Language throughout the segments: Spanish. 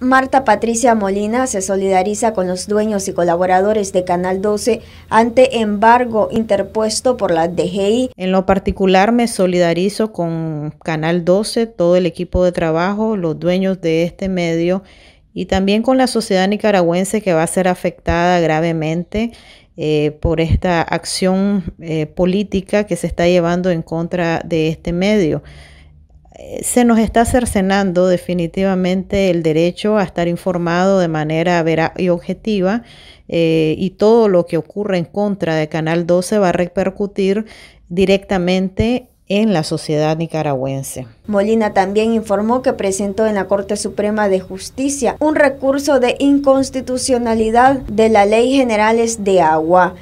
Marta Patricia Molina se solidariza con los dueños y colaboradores de Canal 12 ante embargo interpuesto por la DGI. En lo particular me solidarizo con Canal 12, todo el equipo de trabajo, los dueños de este medio y también con la sociedad nicaragüense que va a ser afectada gravemente eh, por esta acción eh, política que se está llevando en contra de este medio. Eh, se nos está cercenando definitivamente el derecho a estar informado de manera veraz y objetiva eh, y todo lo que ocurre en contra de Canal 12 va a repercutir directamente en la sociedad nicaragüense. Molina también informó que presentó en la Corte Suprema de Justicia un recurso de inconstitucionalidad de la Ley Generales de Agua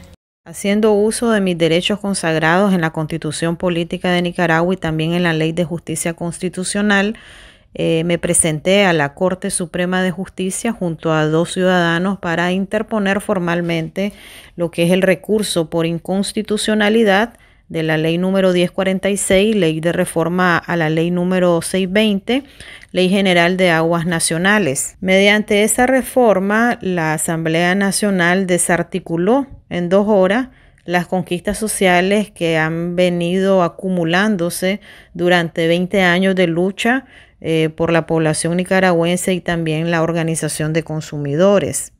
haciendo uso de mis derechos consagrados en la Constitución Política de Nicaragua y también en la Ley de Justicia Constitucional, eh, me presenté a la Corte Suprema de Justicia junto a dos ciudadanos para interponer formalmente lo que es el recurso por inconstitucionalidad de la ley número 1046, ley de reforma a la ley número 620, ley general de aguas nacionales. Mediante esa reforma, la Asamblea Nacional desarticuló en dos horas las conquistas sociales que han venido acumulándose durante 20 años de lucha eh, por la población nicaragüense y también la organización de consumidores.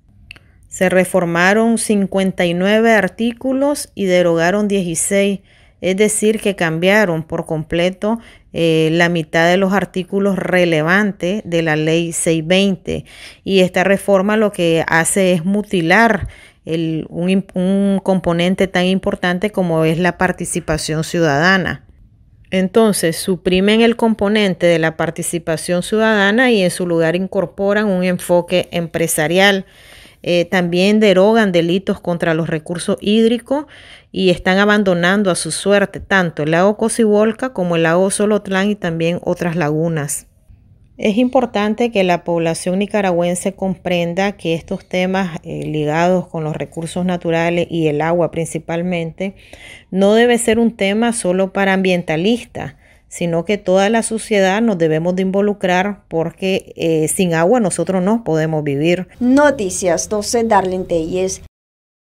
Se reformaron 59 artículos y derogaron 16, es decir, que cambiaron por completo eh, la mitad de los artículos relevantes de la ley 620. Y esta reforma lo que hace es mutilar un, componente tan importante como es la participación ciudadana. Entonces, suprimen el componente de la participación ciudadana y en su lugar incorporan un enfoque empresarial. Eh, también derogan delitos contra los recursos hídricos y están abandonando a su suerte tanto el lago Cocibolca como el lago Solotlán y también otras lagunas. Es importante que la población nicaragüense comprenda que estos temas eh, ligados con los recursos naturales y el agua principalmente no debe ser un tema solo para ambientalistas, sino que toda la sociedad nos debemos de involucrar porque eh, sin agua nosotros no podemos vivir. Noticias 12 Darlene Telles.